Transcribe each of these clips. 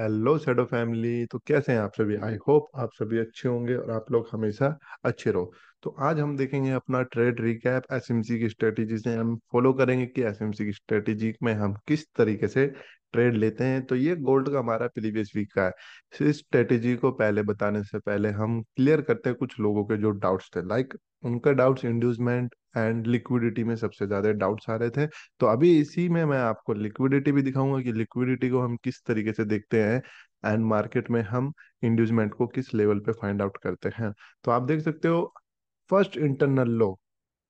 Hello shadow family तो कैसे हैं आप सभी आई होप आप सभी अच्छे होंगे और आप लोग हमेशा अच्छे रहो तो आज हम देखेंगे अपना ट्रेड रिकैप एसएमसी की स्ट्रेटेजी से हम फॉलो करेंगे कि एसएमसी की स्ट्रेटेजी में हम किस तरीके से ट्रेड लेते हैं तो ये गोल्ड का हमारा प्रीवियस वीक का है तो इस स्ट्रेटेजी को पहले बताने से पहले हम क्लियर करते हैं कुछ लोगों के जो डाउट्स थे लाइक like, उनका डाउट्स इंड्यूसमेंट एंड लिक्विडिटी में सबसे ज्यादा डाउट्स आ रहे थे तो अभी इसी में मैं आपको लिक्विडिटी भी दिखाऊंगा कि लिक्विडिटी को हम किस तरीके से देखते हैं एंड मार्केट में हम इंड्यूसमेंट को किस लेवल पे फाइंड आउट करते हैं तो आप देख सकते हो फर्स्ट इंटरनल लो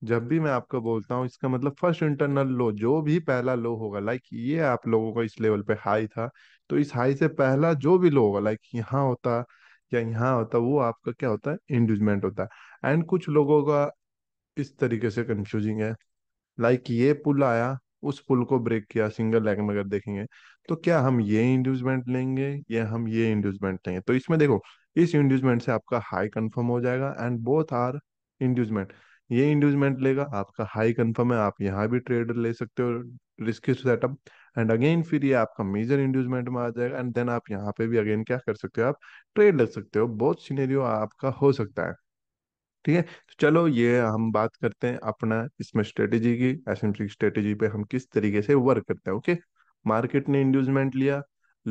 जब भी मैं आपको बोलता हूँ इसका मतलब फर्स्ट इंटरनल लो जो भी पहला लो होगा लाइक ये आप लोगों का इस लेवल पे हाई था तो इस हाई से पहला जो भी लो होगा लाइक यहाँ होता या यहाँ होता वो आपका क्या होता है इंड्यूजमेंट होता है एंड कुछ लोगों का इस तरीके से कंफ्यूजिंग है लाइक ये पुल आया उस पुल को ब्रेक किया सिंगल लेग में अगर देखेंगे तो क्या हम ये इंड्यूजमेंट लेंगे या हम ये इंड्यूजमेंट लेंगे तो इसमें देखो इस इंड्यूजमेंट से आपका हाई कंफर्म हो जाएगा एंड बोथ आर इंड्यूजमेंट ये इंड्यूजमेंट लेगा आपका हाई कंफर्म है आप यहाँ भी ट्रेड ले सकते हो रिस्क सेटअप एंड अगेन फिर ये आपका मेजर इंड्यूजमेंट में आ जाएगा एंड देन आप यहाँ पे भी अगेन क्या कर सकते हो आप ट्रेड ले सकते हो बहुत सीनेरियो आपका हो सकता है ठीक है तो चलो ये हम बात करते हैं अपना इसमें स्ट्रेटेजी की एस एम स्ट्रेटेजी पे हम किस तरीके से वर्क करते हैं ओके मार्केट ने इंड्यूजमेंट लिया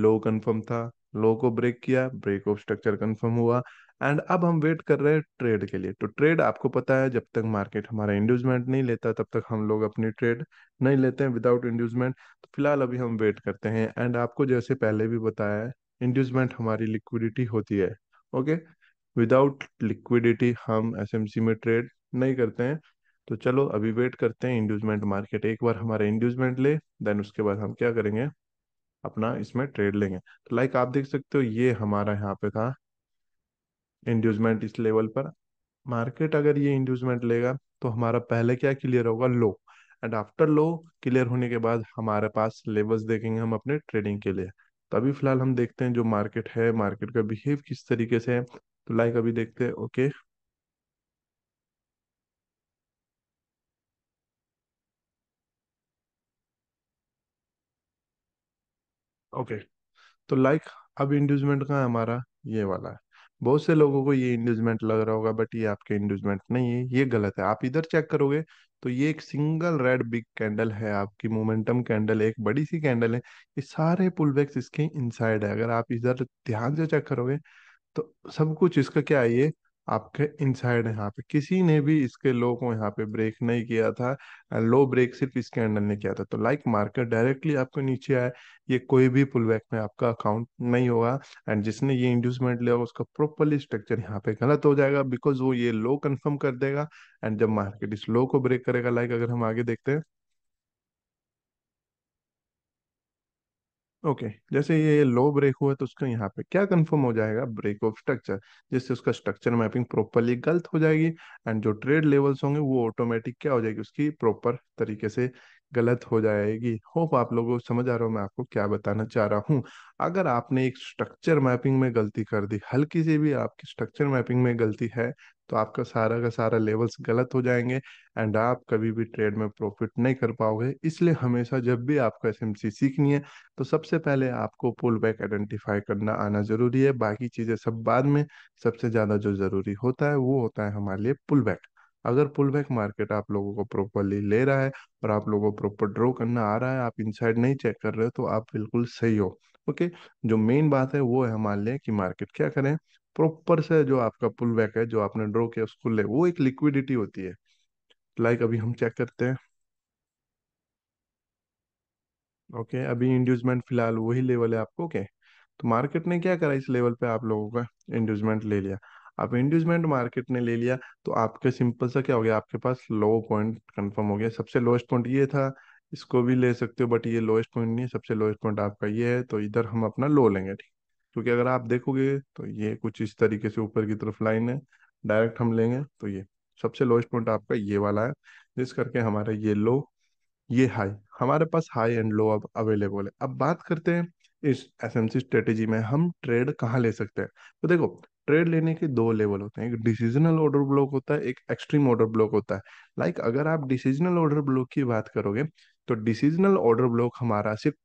लो कन्फर्म था लो को ब्रेक किया ब्रेक ऑफ स्ट्रक्चर कन्फर्म हुआ एंड अब हम वेट कर रहे हैं ट्रेड के लिए तो ट्रेड आपको पता है जब तक मार्केट हमारा इंड्यूजमेंट नहीं लेता तब तक हम लोग अपनी ट्रेड नहीं लेते हैं विदाउट इंड्यूजमेंट तो फिलहाल अभी हम वेट करते हैं एंड आपको जैसे पहले भी बताया है हमारी लिक्विडिटी होती है ओके विदाउट लिक्विडिटी हम एस में ट्रेड नहीं करते हैं तो चलो अभी वेट करते हैं इंड्यूजमेंट मार्केट एक बार हमारा इंड्यूजमेंट ले देन उसके बाद हम क्या करेंगे अपना इसमें ट्रेड लेंगे तो लाइक आप देख सकते हो ये हमारा यहाँ पे था इंड्यूजमेंट इस लेवल पर मार्केट अगर ये इंड्यूजमेंट लेगा तो हमारा पहले क्या क्लियर होगा low and after low clear होने के बाद हमारे पास लेवल्स देखेंगे हम अपने ट्रेडिंग के लिए तो अभी फिलहाल हम देखते हैं जो मार्केट है मार्केट का बिहेव किस तरीके से है तो लाइक अभी देखते हैं ओके ओके तो लाइक अब इंड्यूजमेंट का हमारा ये वाला है बहुत से लोगों को ये इंड्यूजमेंट लग रहा होगा बट ये आपके इंड्यूजमेंट नहीं है ये गलत है आप इधर चेक करोगे तो ये एक सिंगल रेड बिग कैंडल है आपकी मोमेंटम कैंडल एक बड़ी सी कैंडल है ये सारे पुलबैक्स इसके इनसाइड है अगर आप इधर ध्यान से चेक करोगे तो सब कुछ इसका क्या है ये आपके इनसाइड है यहाँ पे किसी ने भी इसके लो को यहाँ पे ब्रेक नहीं किया था लो ब्रेक सिर्फ इसके हैंडल ने किया था तो लाइक मार्केट डायरेक्टली आपको नीचे आए ये कोई भी पुल बैक में आपका अकाउंट नहीं होगा एंड जिसने ये इंड्यूसमेंट लिया उसका प्रॉपरली स्ट्रक्चर यहाँ पे गलत हो जाएगा बिकॉज वो ये लो कन्फर्म कर देगा एंड जब मार्केट इस लो को ब्रेक करेगा लाइक अगर हम आगे देखते हैं ओके जैसे ये लो ब्रेक हुआ तो उसका यहाँ पे क्या कंफर्म हो जाएगा ब्रेक ऑफ स्ट्रक्चर जिससे उसका स्ट्रक्चर मैपिंग प्रॉपरली गलत हो जाएगी एंड जो ट्रेड लेवल्स होंगे वो ऑटोमेटिक क्या हो जाएगी उसकी प्रॉपर तरीके से गलत हो जाएगी होप आप लोगों को समझ आ रहा हो मैं आपको क्या बताना चाह रहा हूँ अगर आपने एक स्ट्रक्चर मैपिंग में गलती कर दी हल्की सी भी आपकी स्ट्रक्चर मैपिंग में गलती है तो आपका सारा का सारा लेवल्स गलत हो जाएंगे एंड आप कभी भी ट्रेड में प्रॉफिट नहीं कर पाओगे इसलिए हमेशा जब भी आपको एस एम सी सीखनी है तो सबसे पहले आपको पुल बैक आइडेंटिफाई करना आना जरूरी है बाकी चीज़ें सब बाद में सबसे ज़्यादा जो ज़रूरी होता है वो होता है हमारे लिए पुल बैक अगर पुल बैक मार्केट आप लोगों को प्रॉपरली ले रहा है और आप लोगों को प्रॉपर ड्रॉ करना आ रहा है आप इन नहीं चेक कर रहे हो तो आप बिल्कुल सही हो ओके जो मेन बात है वो है हमारे लिए कि मार्केट क्या करें प्रॉपर से जो आपका पुल बैक है जो आपने ड्रॉ किया उसको ले वो एक लिक्विडिटी होती है लाइक अभी हम चेक करते हैं ओके okay, अभी इंड्यूसमेंट फिलहाल वही लेवल है आपको ओके okay? तो मार्केट ने क्या करा इस लेवल पे आप लोगों का इंड्यूसमेंट ले लिया आप इंड्यूसमेंट मार्केट ने ले लिया तो आपके सिंपल सा क्या हो गया आपके पास लो पॉइंट कंफर्म हो गया सबसे लोएस्ट पॉइंट ये था इसको भी ले सकते हो बट ये लोएस्ट पॉइंट नहीं है सबसे लोएस्ट पॉइंट आपका ये है तो इधर हम अपना लो लेंगे ठीक क्योंकि अगर आप देखोगे तो ये कुछ इस तरीके से ऊपर की तरफ लाइन है डायरेक्ट हम लेंगे तो ये सबसे लोएस्ट पॉइंट आपका ये वाला है जिस करके हमारा ये लो ये हाई हमारे पास हाई एंड लो अब अवेलेबल है अब बात करते हैं इस एस एम सी स्ट्रेटेजी में हम ट्रेड कहाँ ले सकते हैं तो देखो ट्रेड लेने के दो लेवल होते हैं एक डिसीजनल ऑर्डर ब्लॉक होता है एक एक्सट्रीम ऑर्डर ब्लॉक होता है लाइक like अगर आप डिसीजनल ऑर्डर ब्लॉक की बात करोगे तो डिसीजनल ऑर्डर ब्लॉक हमारा सिर्फ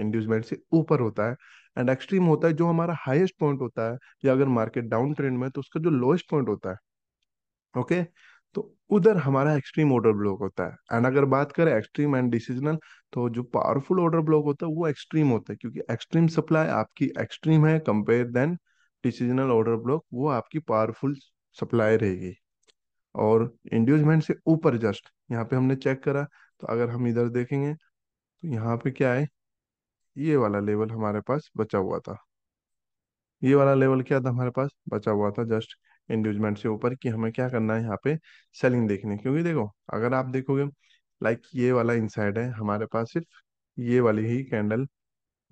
इंड्यूसमेंट से ऊपर होता है एंड एक्सट्रीम होता है जो हमारा हाईएस्ट पॉइंट होता है या अगर मार्केट डाउन ट्रेंड में तो उसका जो लोएस्ट पॉइंट होता है ओके तो उधर हमारा एक्सट्रीम ऑर्डर ब्लॉक होता है एंड अगर बात करें एक्सट्रीम एंड डिसीजनल तो जो पावरफुल ऑर्डर ब्लॉक होता है वो एक्सट्रीम होता है क्योंकि एक्सट्रीम सप्लाई आपकी एक्सट्रीम है compare than decisional order block वो आपकी पावरफुल सप्लाई रहेगी और इंड्यूसमेंट से ऊपर जस्ट यहाँ पे हमने चेक करा तो अगर हम इधर देखेंगे तो यहाँ पे क्या है ये वाला लेवल हमारे पास बचा हुआ था ये वाला लेवल क्या था हमारे पास बचा हुआ था जस्ट इंड्यूजमेंट से ऊपर कि हमें क्या करना है यहाँ पे सेलिंग देखने क्योंकि देखो अगर आप देखोगे लाइक ये वाला इनसाइड है हमारे पास सिर्फ ये वाली ही कैंडल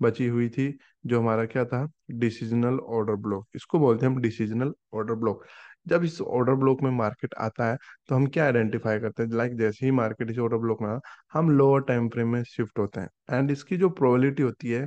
बची हुई थी जो हमारा क्या था डिसीजनल ऑर्डर ब्लॉक इसको बोलते हैं हम डिसीजनल ऑर्डर ब्लॉक जब इस ऑर्डर ब्लॉक में मार्केट आता है तो हम क्या आइडेंटिफाई करते हैं लाइक like जैसे ही मार्केट इस ऑर्डर ब्लॉक में हम लोअर टाइम फ्रेम में शिफ्ट होते हैं एंड इसकी जो प्रोबेबिलिटी होती है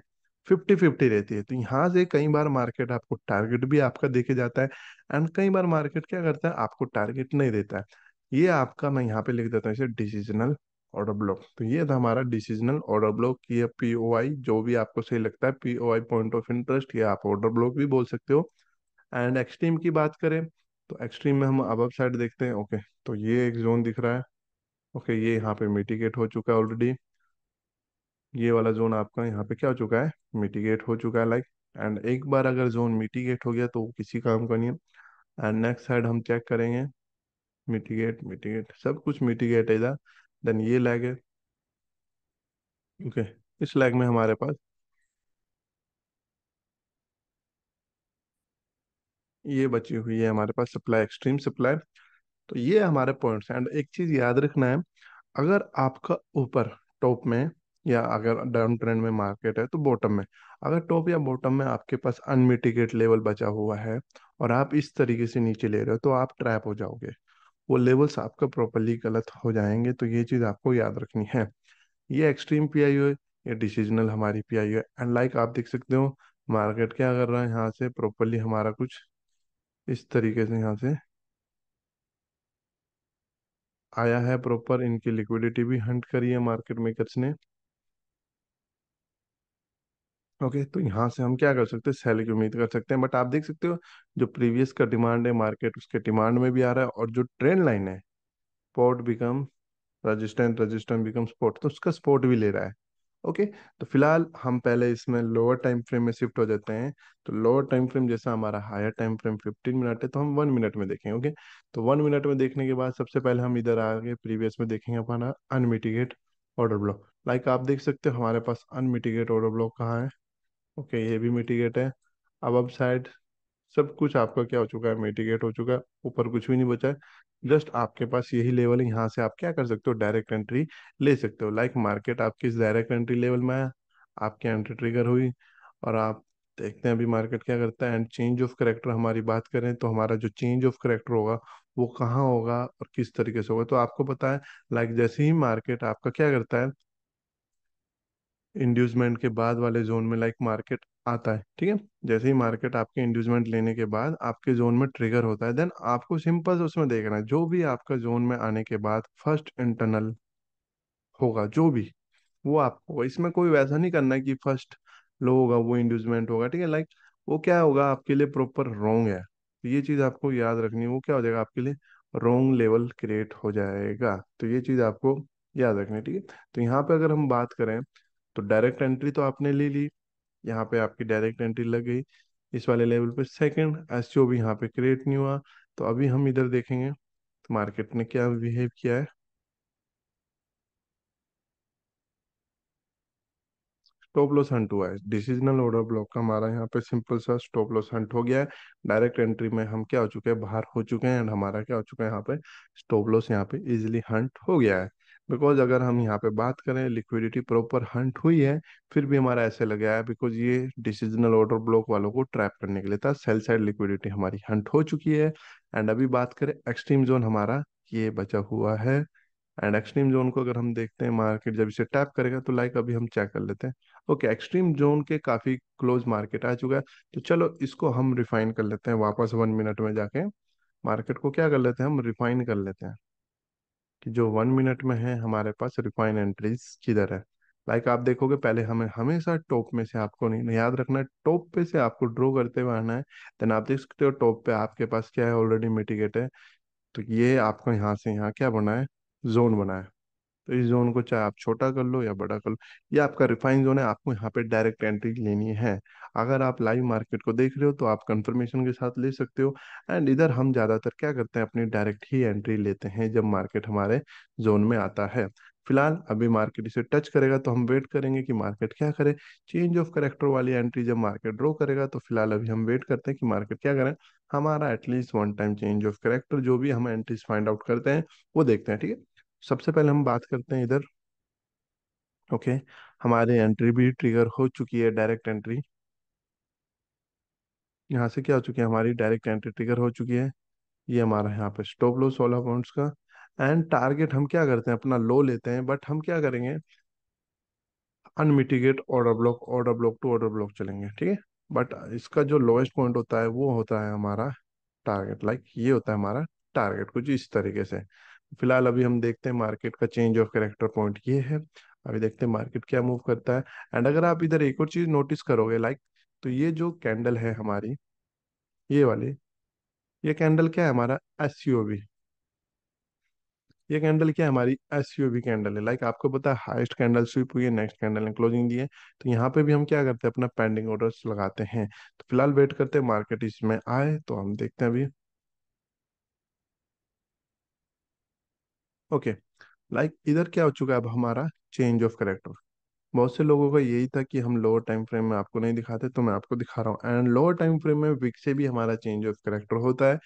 फिफ्टी फिफ्टी रहती है तो यहाँ से कई बार मार्केट आपको टारगेट भी आपका देखे जाता है एंड कई बार मार्केट क्या करता है आपको टारगेट नहीं देता है ये आपका मैं यहाँ पे लिख देता हूँ इसे डिसीजनल ऑर्डर ब्लॉक तो ये था हमारा डिसीजनल ऑर्डर ब्लॉक ये पी ओ आई जो भी आपको सही लगता है P O I point of interest ये आप ऑर्डर ब्लॉक भी बोल सकते हो एंड एक्सट्रीम की बात करें तो एक्सट्रीम में हम अब साइड देखते हैं ओके तो ये एक जोन दिख रहा है ओके ये यहाँ पे मिटिगेट हो चुका है ऑलरेडी ये वाला जोन आपका यहाँ पे क्या हो चुका है मिटिगेट हो चुका है लाइक एंड एक बार अगर जोन मिटिगेट हो गया तो किसी काम का नहीं है एंड नेक्स्ट साइड हम चेक करेंगे मिटिगेट मिटिगेट सब कुछ मिटिगेट है इधर देन ये लैग है ओके इस लैग में हमारे पास ये बची हुई है हमारे पास सप्लाई एक्सट्रीम सप्लाई तो ये हमारे पॉइंट्स एंड एक चीज याद रखना है अगर आपका ऊपर टॉप में या अगर डाउन ट्रेंड में मार्केट है तो बॉटम में अगर टॉप या बॉटम में आपके पास अनमिटिकेट लेवल बचा हुआ है और आप इस तरीके से नीचे ले रहे हो तो आप ट्रैप हो जाओगे वो लेवल्स आपका प्रॉपरली गलत हो जाएंगे तो ये चीज़ आपको याद रखनी है ये एक्सट्रीम पी आई ये डिसीजनल हमारी पी आई एंड लाइक आप देख सकते हो मार्केट क्या कर रहा है यहाँ से प्रॉपरली हमारा कुछ इस तरीके से यहाँ से आया है प्रॉपर इनकी लिक्विडिटी भी हंट करी है मार्केट मेकर्स ने ओके okay, तो यहाँ से हम क्या कर सकते हैं सेल की उम्मीद कर सकते हैं बट आप देख सकते हो जो प्रीवियस का डिमांड है मार्केट उसके डिमांड में भी आ रहा है और जो ट्रेंड लाइन है support become resistant resistant become support तो उसका स्पोर्ट भी ले रहा है ओके तो फिलहाल हम पहले इसमें लोअर टाइम फ्रेम में शिफ्ट हो जाते हैं तो लोअर टाइम फ्रेम जैसा हमारा higher time frame fifteen minute है तो हम वन मिनट में देखेंगे ओके तो वन मिनट में देखने के बाद सबसे पहले हम इधर आगे प्रीवियस में देखेंगे अपना अनमिटिगेट ऑर्डर ब्लॉक लाइक आप देख सकते हो हमारे पास अनमिटिगेट ऑर्डर ब्लॉक कहाँ है ओके ये भी मिटिगेट है अब अब साइड सब कुछ आपका क्या हो चुका है मेडिकेट हो चुका है ऊपर कुछ भी नहीं बचा है जस्ट आपके पास यही लेवल है यहाँ से आप क्या कर सकते हो डायरेक्ट एंट्री ले सकते हो लाइक मार्केट आपकी इस डायरेक्ट एंट्री लेवल में आया आपकी एंट्री ट्रिगर हुई और आप देखते हैं अभी मार्केट क्या करता है एंड चेंज ऑफ करेक्टर हमारी बात करें तो हमारा जो चेंज ऑफ करेक्टर होगा वो कहाँ होगा और किस तरीके से होगा तो आपको पता है लाइक जैसे ही मार्केट आपका क्या करता है इंड्यूसमेंट के बाद वाले जोन में लाइक मार्केट आता है ठीक है जैसे ही मार्केट आपके इंड्यूजमेंट लेने के बाद आपके जोन में ट्रिगर होता है देन आपको सिंपल उसमें देखना है जो भी आपका जोन में आने के बाद फर्स्ट इंटरनल होगा जो भी वो आपको इसमें कोई वैसा नहीं करना कि फर्स्ट लो होगा वो इंड्यूजमेंट होगा ठीक है लाइक वो क्या होगा आपके लिए प्रॉपर रोंग है ये चीज़ आपको याद रखनी है वो क्या हो जाएगा आपके लिए रोंग लेवल क्रिएट हो जाएगा तो ये चीज़ आपको याद रखनी है ठीक है तो यहाँ पे अगर हम बात करें तो डायरेक्ट एंट्री तो आपने ले ली यहाँ पे आपकी डायरेक्ट एंट्री लग गई इस वाले लेवल पे सेकंड एस ओ भी यहाँ पे क्रिएट नहीं हुआ तो अभी हम इधर देखेंगे तो मार्केट ने क्या बिहेव किया है स्टॉप लॉस हंट हुआ है डिसीजनल ऑर्डर ब्लॉक का हमारा यहाँ पे सिंपल सा स्टॉप लॉस हंट हो गया है डायरेक्ट एंट्री में हम क्या हो चुके हैं बाहर हो चुके हैं एंड हमारा क्या हो चुका है यहाँ पे स्टॉप लॉस यहाँ पे इजिली हंट हो गया है बिकॉज अगर हम यहाँ पे बात करें लिक्विडिटी प्रॉपर हंट हुई है फिर भी हमारा ऐसे लग गया है बिकॉज ये डिसीजनल ऑर्डर ब्लॉक वालों को ट्रैप करने के लिए था सेल साइड लिक्विडिटी हमारी हंट हो चुकी है एंड अभी बात करें एक्सट्रीम जोन हमारा ये बचा हुआ है एंड एक्सट्रीम जोन को अगर हम देखते हैं मार्केट जब इसे टैप करेगा तो लाइक अभी हम चेक कर लेते हैं ओके एक्सट्रीम जोन के काफ़ी क्लोज मार्केट आ चुका है तो चलो इसको हम रिफाइन कर लेते हैं वापस वन मिनट में जाके मार्केट को क्या कर लेते हैं हम रिफाइन कर लेते हैं कि जो वन मिनट में है हमारे पास रिफाइन एंट्रीज किधर है लाइक like आप देखोगे पहले हमें हमेशा टॉप में से आपको नहीं याद रखना है टॉप पे से आपको ड्रॉ करते हुए आना है देन आप देख सकते हो टॉप पे आपके पास क्या है ऑलरेडी मिटिगेट है तो ये आपको यहाँ से यहाँ क्या बना है जोन बना है तो इस जोन को चाहे आप छोटा कर लो या बड़ा कर लो ये आपका रिफाइन जोन है आपको यहाँ पे डायरेक्ट एंट्री लेनी है अगर आप लाइव मार्केट को देख रहे हो तो आप कंफर्मेशन के साथ ले सकते हो एंड इधर हम ज़्यादातर क्या करते हैं अपनी डायरेक्ट ही एंट्री लेते हैं जब मार्केट हमारे जोन में आता है फिलहाल अभी मार्केट इसे टच करेगा तो हम वेट करेंगे कि मार्केट क्या करे चेंज ऑफ करेक्टर वाली एंट्री जब मार्केट ड्रॉ करेगा तो फिलहाल अभी हम वेट करते हैं कि मार्केट क्या करें हमारा at least one time change of character जो भी हम एंट्रीज फाइंड आउट करते हैं वो देखते हैं ठीक है सबसे पहले हम बात करते हैं इधर ओके हमारे एंट्री भी ट्रिगर हो चुकी है डायरेक्ट एंट्री यहाँ से क्या हो चुकी है हमारी डायरेक्ट एंट्री ट्रिगर हो चुकी है ये हमारा यहाँ पे स्टॉप लो सोलह पॉइंट्स का एंड टारगेट हम क्या करते हैं अपना लो लेते हैं बट हम क्या करेंगे unmitigated order block order block to order block चलेंगे ठीक है बट इसका जो लोएस्ट पॉइंट होता है वो होता है हमारा टारगेट लाइक like ये होता है हमारा टारगेट कुछ इस तरीके से फिलहाल अभी हम देखते हैं मार्केट का चेंज ऑफ करेक्टर पॉइंट ये है अभी देखते हैं मार्केट क्या मूव करता है एंड अगर आप इधर एक और चीज नोटिस करोगे लाइक तो ये जो कैंडल है हमारी ये वाली ये कैंडल क्या है हमारा एस ये कैंडल क्या है हमारी एस कैंडल है लाइक आपको पता है हाईएस्ट कैंडल स्वीप हुई है नेक्स्ट कैंडल ने क्लोजिंग दी है तो यहाँ पे भी हम क्या करते हैं अपना पेंडिंग ऑर्डर्स लगाते हैं तो फिलहाल वेट करते हैं मार्केट इसमें आए तो हम देखते हैं अभी ओके लाइक इधर क्या हो चुका है अब हमारा चेंज ऑफ करेक्टर बहुत से लोगों का यही था कि हम लोअर टाइम फ्रेम में आपको नहीं दिखाते तो मैं आपको दिखा रहा हूँ एंड लोअर टाइम फ्रेम में वीक से भी हमारा चेंज ऑफ करेक्टर होता है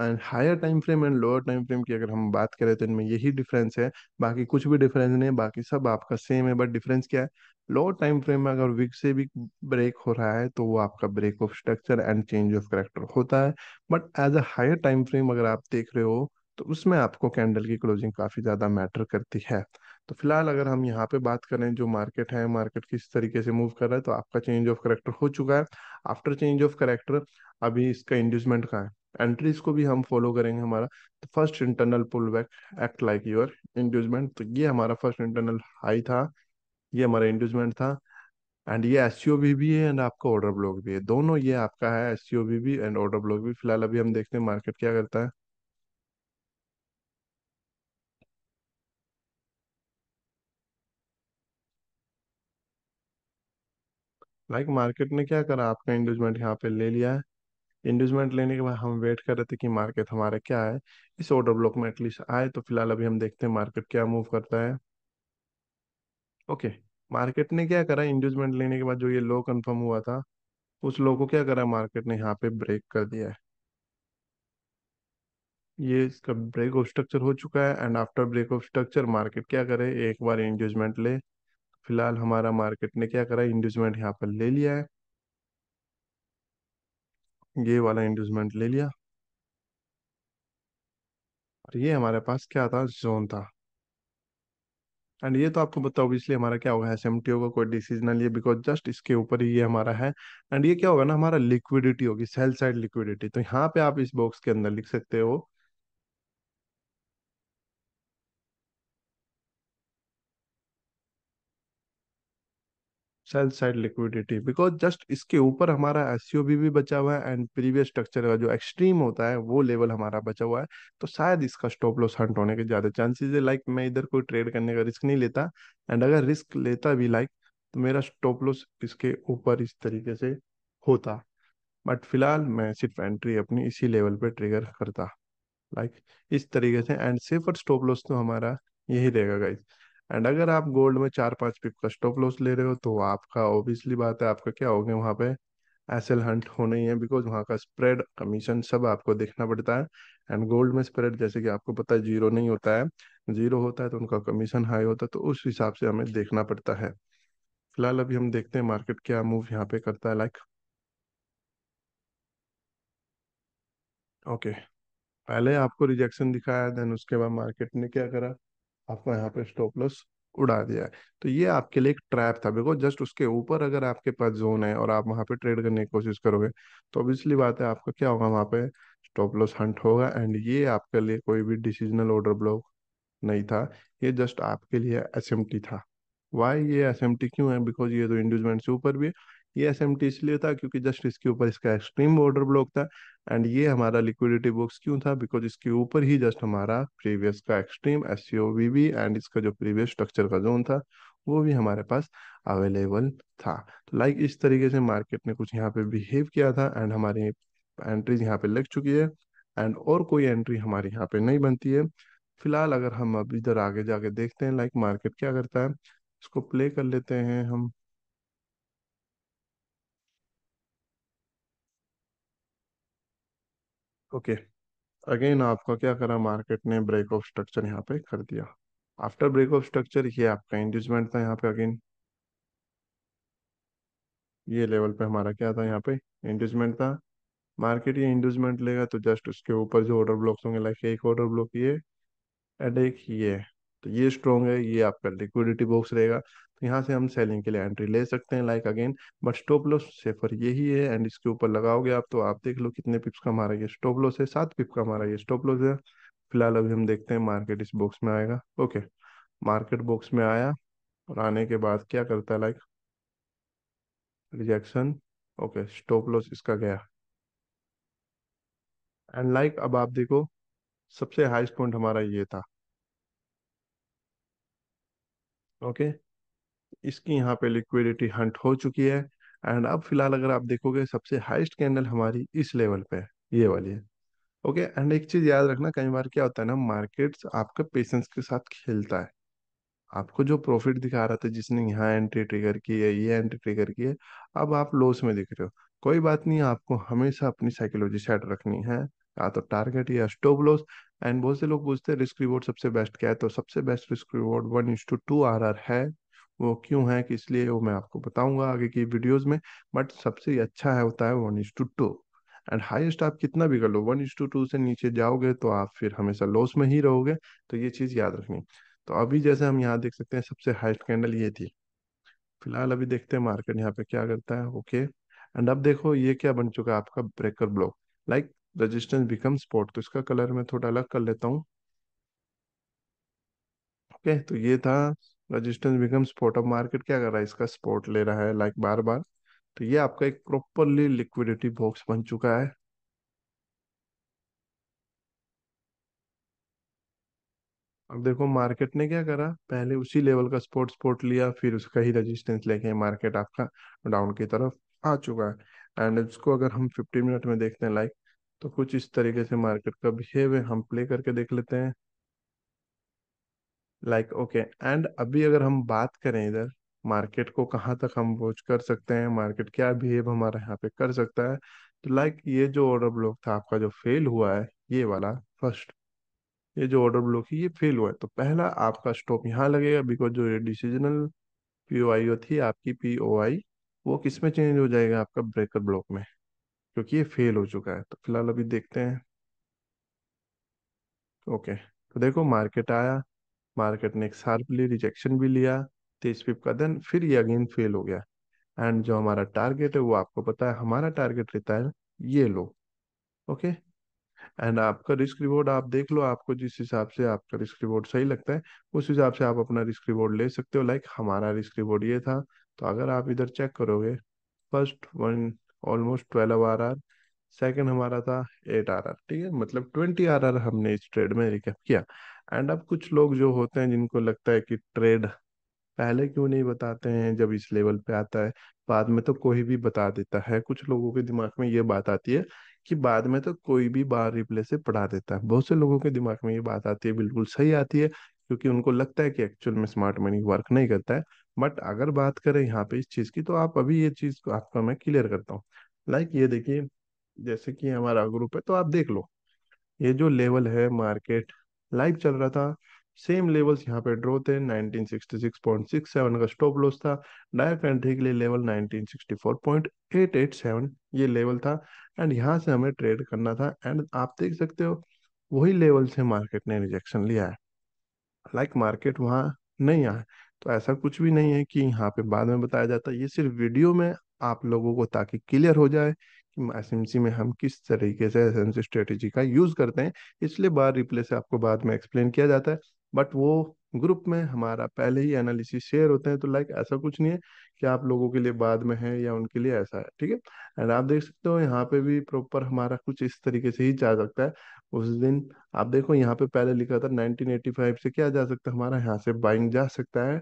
and higher time frame and lower time frame की अगर हम बात करें तो इनमें यही डिफरेंस है बाकी कुछ भी डिफरेंस नहीं है बाकी सब आपका सेम है बट डिफरेंस क्या है लोअर टाइम फ्रेम में अगर वीक से भी ब्रेक हो रहा है तो वो आपका break of structure and change of character होता है but as a higher time frame अगर आप देख रहे हो तो उसमें आपको कैंडल की क्लोजिंग काफ़ी ज़्यादा मैटर करती है तो फिलहाल अगर हम यहाँ पे बात करें जो मार्केट है मार्केट किस तरीके से मूव कर रहा है तो आपका चेंज ऑफ करेक्टर हो चुका है आफ्टर चेंज ऑफ करेक्टर अभी इसका इंड्यूसमेंट कहाँ है एंट्रीज को भी हम फॉलो करेंगे हमारा तो first internal pull back act like your inducement तो ये हमारा फर्स्ट इंटरनल हाई था ये हमारा इंड्यूसमेंट था एंड ये एस भी, भी है एंड आपका ऑर्डर ब्लॉक भी है दोनों ये आपका है एस भी, भी एंड ऑर्डर ब्लॉक भी फिलहाल अभी हम देखते हैं मार्केट क्या करता है लाइक like मार्केट ने क्या करा आपका इंडोजमेंट यहाँ पे ले लिया है इंडोजमेंट लेने के बाद हम वेट कर रहे थे कि मार्केट हमारा क्या है इस ऑर्डर ब्लॉक में एटलीस्ट आए तो फिलहाल अभी हम देखते हैं मार्केट क्या मूव करता है ओके okay, मार्केट ने क्या करा इंडोजमेंट लेने के बाद जो ये लो कन्फर्म हुआ था उस लो को क्या करा मार्केट ने यहाँ पे ब्रेक कर दिया है ये इसका ब्रेक ऑफ स्ट्रक्चर हो चुका है and after break of structure market क्या करे एक बार इंडोजमेंट ले फिलहाल हमारा मार्केट ने क्या करा इंड्यूसमेंट यहाँ पर ले लिया है ये वाला इंड्यूसमेंट ले लिया और ये हमारे पास क्या था जोन था एंड ये तो आपको बताओ ऑब्वियसली हमारा क्या होगा एस एम टी होगा कोई डिसीजन ना लिए बिकॉज जस्ट इसके ऊपर ही ये हमारा है एंड ये क्या होगा ना हमारा लिक्विडिटी होगी सेल साइड लिक्विडिटी तो यहाँ पे आप इस बॉक्स के अंदर लिख सकते हो sell side liquidity because just इसके ऊपर हमारा एस भी बचा हुआ है एंड प्रीवियस स्ट्रक्चर का जो एक्सट्रीम होता है वो लेवल हमारा बचा हुआ है तो शायद इसका स्टॉप लॉस हंट होने के ज्यादा चांसेस है लाइक मैं इधर कोई ट्रेड करने का रिस्क नहीं लेता एंड अगर रिस्क लेता भी लाइक तो मेरा स्टॉप लॉस इसके ऊपर इस तरीके से होता बट फिलहाल मैं सिर्फ एंट्री अपनी इसी लेवल पे ट्रिगर करता लाइक like, इस तरीके से एंड सेफर स्टॉप लॉस तो हमारा यही रहेगा गाइज एंड अगर आप गोल्ड में चार पांच पिप का स्टॉप लॉस ले रहे हो तो आपका ऑब्वियसली बात है आपका क्या हो गया पे एसल हंट होना ही है बिकॉज वहां का स्प्रेड कमीशन सब आपको देखना पड़ता है एंड गोल्ड में स्प्रेड जैसे कि आपको पता है जीरो नहीं होता है जीरो होता है तो उनका कमीशन हाई होता है तो उस हिसाब से हमें देखना पड़ता है फिलहाल अभी हम देखते हैं मार्केट क्या मूव यहाँ पे करता है लाइक ओके okay. पहले आपको रिजेक्शन दिखाया देन उसके बाद मार्केट ने क्या करा आपको यहाँ पे स्टॉप लॉस उड़ा दिया है तो ये आपके लिए एक ट्रैप था बिकॉज जस्ट उसके ऊपर अगर आपके पास जोन है और आप वहाँ पे ट्रेड करने की कोशिश करोगे तो ऑब्वियसली बात है आपका क्या होगा वहाँ पे स्टॉप लॉस हंट होगा एंड ये आपके लिए कोई भी डिसीजनल ऑर्डर ब्लॉक नहीं था ये जस्ट आपके लिए एस था वाई ये एस क्यों है बिकॉज ये तो इंडिजमेंट से ऊपर भी है ये एस इसलिए था क्योंकि जस्ट इसके ऊपर इसका एक्सट्रीम ऑर्डर ब्लॉक था एंड ये हमारा लिक्विडिटी बॉक्स क्यों था बिकॉज इसके ऊपर ही जस्ट हमारा प्रीवियस का एक्सट्रीम एस सी एंड इसका जो प्रीवियस स्ट्रक्चर का जोन था वो भी हमारे पास अवेलेबल था तो लाइक इस तरीके से मार्केट ने कुछ यहाँ पे बिहेव किया था एंड हमारी एंट्रीज यहाँ पे लग चुकी है एंड और कोई एंट्री हमारे यहाँ पे नहीं बनती है फिलहाल अगर हम अब इधर आगे जाके देखते हैं लाइक मार्केट क्या करता है इसको प्ले कर लेते हैं हम ओके अगेन आपका क्या करा मार्केट ने ब्रेक ऑफ स्ट्रक्चर यहाँ पे कर दिया आफ्टर ब्रेक ऑफ स्ट्रक्चर ये आपका इंड्यूसमेंट था यहाँ पे अगेन ये लेवल पे हमारा क्या था यहाँ पे इंड्यूसमेंट था मार्केट ये इंड्यूसमेंट लेगा तो जस्ट उसके ऊपर जो ऑर्डर ब्लॉक्स होंगे लाइक एक ऑर्डर ब्लॉक ये एंड एक ये तो ये स्ट्रॉन्ग है ये आपका लिक्विडिटी बॉक्स रहेगा तो यहाँ से हम सेलिंग के लिए एंट्री ले सकते हैं like again but stop loss safer यही है एंड इसके ऊपर लगाओगे आप तो आप देख लो कितने पिप्स का हमारा ये स्टॉप लॉस है सात पिप का हमारा ये स्टॉप लॉस है फिलहाल अभी हम देखते हैं मार्केट इस बॉक्स में आएगा ओके मार्केट बॉक्स में आया और आने के बाद क्या करता है like rejection okay stop loss इसका गया एंड लाइक like, अब आप देखो सबसे हाइस्ट पॉइंट हमारा ये था ओके इसकी यहाँ पे लिक्विडिटी हंट हो चुकी है एंड अब फिलहाल अगर आप देखोगे सबसे हाईएस्ट कैंडल हमारी इस लेवल पे है ये वाली है ओके एंड एक चीज याद रखना कई बार क्या होता है ना मार्केट्स आपका पेशेंस के साथ खेलता है आपको जो प्रॉफिट दिखा रहा था जिसने यहाँ एंट्री ट्रिगर की है ये एंट्री ट्रिगर की है अब आप लॉस में दिख रहे हो कोई बात नहीं आपको हमेशा अपनी साइकोलॉजी सेट रखनी है कहा तो टारगेट या स्टॉप लॉस एंड बहुत से लोग पूछते हैं रिस्क रिवॉर्ड सबसे बेस्ट क्या है तो सबसे best risk reward one is to two R R है वो क्यों है कि इसलिए वो मैं आपको बताऊंगा आगे की वीडियोज में बट सबसे अच्छा है होता है one is to to and heist आप कितना भी कर लो वन इंस टू टू से नीचे जाओगे तो आप फिर हमेशा लॉस में ही रहोगे तो ये चीज़ याद रखनी तो अभी जैसे हम यहाँ देख सकते हैं सबसे हाइस्ट कैंडल ये थी फिलहाल अभी देखते हैं मार्केट यहाँ पे क्या करता है ओके एंड अब देखो ये क्या बन चुका है आपका breaker block like like, resistance become support तो इसका कलर मैं थोड़ा अलग कर लेता हूँ ओके तो ये था रेजिस्टेंस बिकम स्पॉट अब मार्केट क्या कर रहा है इसका स्पॉट ले रहा है लाइक बार बार तो ये आपका एक प्रॉपरली लिक्विडिटी बॉक्स बन चुका है अब देखो मार्केट ने क्या करा पहले उसी लेवल का स्पोर्ट स्पोर्ट लिया फिर उसका ही रेजिस्टेंस लेके मार्केट आपका डाउन की तरफ आ चुका है एंड इसको अगर हम 15 मिनट में देखते हैं लाइक तो कुछ इस तरीके से मार्केट का बिहेव है हम प्ले करके देख लेते हैं लाइक ओके एंड अभी अगर हम बात करें इधर मार्केट को कहाँ तक हम वॉच कर सकते हैं मार्केट क्या बिहेव हमारे यहाँ पे कर सकता है तो लाइक ये जो ऑर्डर ब्लॉक था आपका जो फेल हुआ है ये वाला फर्स्ट ये जो ऑर्डर ब्लॉक है ये फेल हुआ है तो पहला आपका स्टॉप यहाँ लगेगा बिकॉज जो ये डिसीजनल पी थी आपकी पी वो किस में चेंज हो जाएगा आपका ब्रेकर ब्लॉक में क्योंकि ये फेल हो चुका है तो फिलहाल अभी देखते हैं ओके तो देखो मार्केट आया मार्केट ने एक सार्प ली रिजेक्शन भी लिया तेज पिप का देन फिर ये अगेन फेल हो गया एंड जो हमारा टारगेट है वो आपको पता है हमारा टारगेट रहता है ये लो ओके एंड आपका रिस्क रिवॉर्ड आप देख लो आपको जिस हिसाब से आपका रिस्क रिवॉर्ड सही लगता है उस हिसाब से आप अपना रिस्क रिवॉर्ड ले सकते हो लाइक हमारा रिस्क रिवॉर्ड ये था तो अगर आप इधर चेक करोगे first one almost twelve R R second हमारा था एट आर आर ठीक है मतलब ट्वेंटी आर आर हमने इस ट्रेड में रिकेप किया एंड अब कुछ लोग जो होते हैं जिनको लगता है कि ट्रेड पहले क्यों नहीं बताते हैं जब इस लेवल पे आता है बाद में तो कोई भी बता देता है कुछ लोगों के दिमाग में ये बात आती है कि बाद में तो कोई भी बार रिप्ले से पढ़ा देता है बहुत से लोगों के दिमाग में ये बात आती है बिल्कुल सही आती है क्योंकि उनको लगता है कि एक्चुअल में स्मार्ट मनी वर्क नहीं करता है बट अगर बात करें यहाँ पे इस चीज की तो आप अभी ये चीज को आपको मैं क्लियर करता हूँ लाइक like ये देखिए जैसे कि हमारा ग्रुप है तो आप देख लो ये जो लेवल है मार्केट लाइव चल रहा था सेम लेवल्स यहाँ पे ड्रो थे 1966.67 का स्टॉप लॉस था डायरेक्ट एंट्री के लिए लेवल 1964.887 ये लेवल था एंड यहाँ से हमें ट्रेड करना था एंड आप देख सकते हो वही लेवल से मार्केट ने रिजेक्शन लिया है लाइक like मार्केट वहाँ नहीं आया तो ऐसा कुछ भी नहीं है कि यहाँ पे बाद में बताया जाता है ये सिर्फ वीडियो में आप लोगों को ताकि क्लियर हो जाए कि एस में हम किस तरीके से एस स्ट्रेटेजी का यूज़ करते हैं इसलिए बार रिप्ले से आपको बाद में एक्सप्लेन किया जाता है बट वो ग्रुप में हमारा पहले ही एनालिसिस शेयर होते हैं तो लाइक ऐसा कुछ नहीं है कि आप लोगों के लिए बाद में है या उनके लिए ऐसा है ठीक है एंड आप देख सकते हो यहाँ पे भी प्रॉपर हमारा कुछ इस तरीके से ही जा सकता है उस दिन आप देखो यहाँ पे पहले लिखा था 1985 से क्या जा सकता है हमारा यहाँ से बाइंग जा सकता है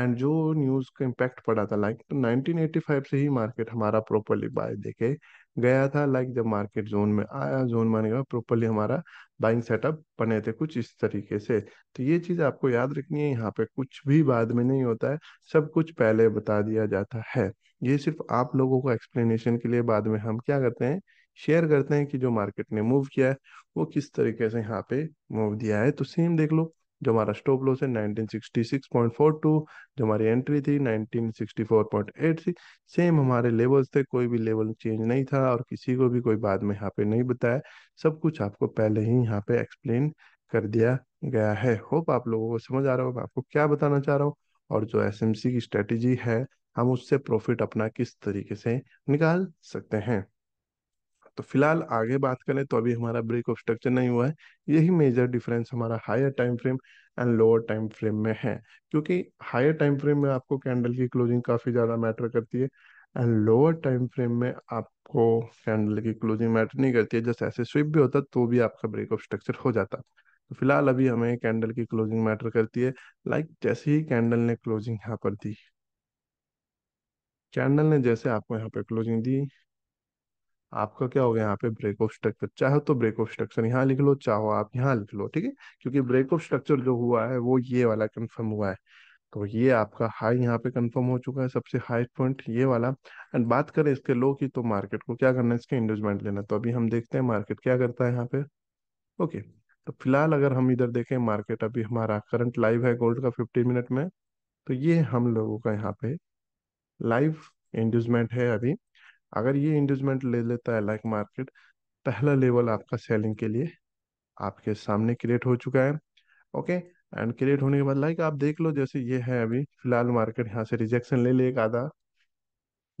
एंड जो न्यूज़ का इम्पैक्ट पड़ा था लाइक तो 1985 से ही मार्केट हमारा प्रॉपरली बाय देखे गया था लाइक जब मार्केट जोन में आया जोन माने का प्रॉपरली हमारा बाइंग सेटअप बने थे कुछ इस तरीके से तो ये चीज़ आपको याद रखनी है यहाँ पे कुछ भी बाद में नहीं होता है सब कुछ पहले बता दिया जाता है ये सिर्फ आप लोगों को एक्सप्लेनेशन के लिए बाद में हम क्या करते हैं शेयर करते हैं कि जो मार्केट ने मूव किया है वो किस तरीके से यहाँ पे मूव दिया है तो सेम देख लो जो हमारा स्टॉप लॉस है 1966.42 जो हमारी एंट्री थी 1964.86 सेम हमारे लेवल्स थे कोई भी लेवल चेंज नहीं था और किसी को भी कोई बाद में यहाँ पे नहीं बताया सब कुछ आपको पहले ही यहाँ पे एक्सप्लेन कर दिया गया है होप आप लोगों को समझ आ रहा हो मैं आपको क्या बताना चाह रहा हूँ और जो एस की स्ट्रेटेजी है हम उससे प्रॉफिट अपना किस तरीके से निकाल सकते हैं तो फिलहाल आगे बात करें तो अभी हमारा ब्रेक ऑफ स्ट्रक्चर नहीं हुआ है यही मेजर डिफरेंस हमारा higher time frame and lower time frame में है क्योंकि हायर टाइम फ्रेम में आपको कैंडल की क्लोजिंग काफ़ी ज़्यादा मैटर करती है एंड लोअर टाइम फ्रेम में आपको कैंडल की क्लोजिंग मैटर नहीं करती है जैसे ऐसे स्विप भी होता तो भी आपका ब्रेक ऑफ स्ट्रक्चर हो जाता तो फिलहाल अभी हमें कैंडल की क्लोजिंग मैटर करती है लाइक जैसे ही कैंडल ने क्लोजिंग यहाँ पर दी कैंडल ने जैसे आपको यहाँ पर क्लोजिंग दी आपका क्या हो गया यहाँ पे ब्रेक ऑफ स्ट्रक्चर चाहे तो ब्रेक ऑफ स्ट्रक्चर यहाँ लिख लो चाहो आप यहाँ लिख लो ठीक है क्योंकि ब्रेक ऑफ स्ट्रक्चर जो हुआ है वो ये वाला कंफर्म हुआ है तो ये आपका हाई यहाँ पे कंफर्म हो चुका है सबसे हाई पॉइंट ये वाला एंड बात करें इसके लो की तो मार्केट को क्या करना है इसके इंडोजमेंट लेना तो अभी हम देखते हैं मार्केट क्या करता है यहाँ पे ओके तो फिलहाल अगर हम इधर देखें मार्केट अभी हमारा करंट लाइव है गोल्ड का फिफ्टी मिनट में तो ये हम लोगों का यहाँ पे लाइव इंडोजमेंट है अभी अगर ये इंडोजमेंट ले लेता है लाइक मार्केट पहला लेवल आपका सेलिंग के लिए आपके सामने क्रिएट हो चुका है ओके एंड क्रिएट होने के बाद लाइक आप देख लो जैसे ये है अभी फिलहाल मार्केट यहाँ से रिजेक्शन ले ले एक आधा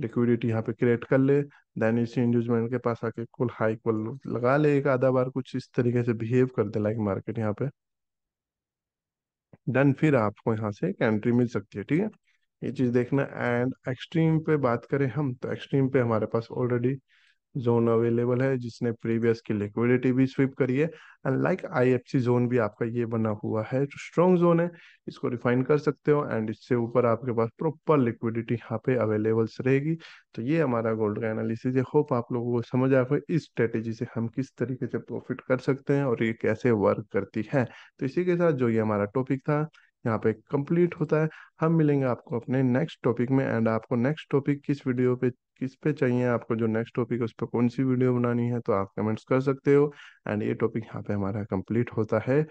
लिक्विडिटी यहाँ पे क्रिएट कर ले देन इसी इंडोजमेंट के पास आके कुल हाई कुल लगा ले एक आधा बार कुछ इस तरीके से बिहेव कर दे लाइक मार्केट यहाँ पे देन फिर आपको यहाँ से एक एंट्री मिल सकती है ठीक है ये चीज़ देखना एंड एक्सट्रीम पे बात करें हम तो एक्सट्रीम पे हमारे पास ऑलरेडी जोन अवेलेबल है जिसने प्रीवियस की लिक्विडिटी भी स्वीप करी है एंड लाइक आईएफसी जोन भी आपका ये बना हुआ है जो स्ट्रॉन्ग जोन है इसको रिफाइन कर सकते हो एंड इससे ऊपर आपके पास प्रॉपर लिक्विडिटी यहाँ पे अवेलेबल रहेगी तो ये हमारा गोल्ड का एनालिसिस है होप आप लोगों को समझ आया हो इस स्ट्रेटेजी से हम किस तरीके से प्रॉफिट कर सकते हैं और ये कैसे वर्क करती है तो इसी के साथ जो ये हमारा टॉपिक था यहाँ पे कंप्लीट होता है हम मिलेंगे आपको अपने नेक्स्ट टॉपिक में एंड आपको नेक्स्ट टॉपिक किस वीडियो पे किस पे चाहिए आपको जो नेक्स्ट टॉपिक है उस पर कौन सी वीडियो बनानी है तो आप कमेंट्स कर सकते हो एंड ये टॉपिक यहाँ पे हमारा कंप्लीट होता है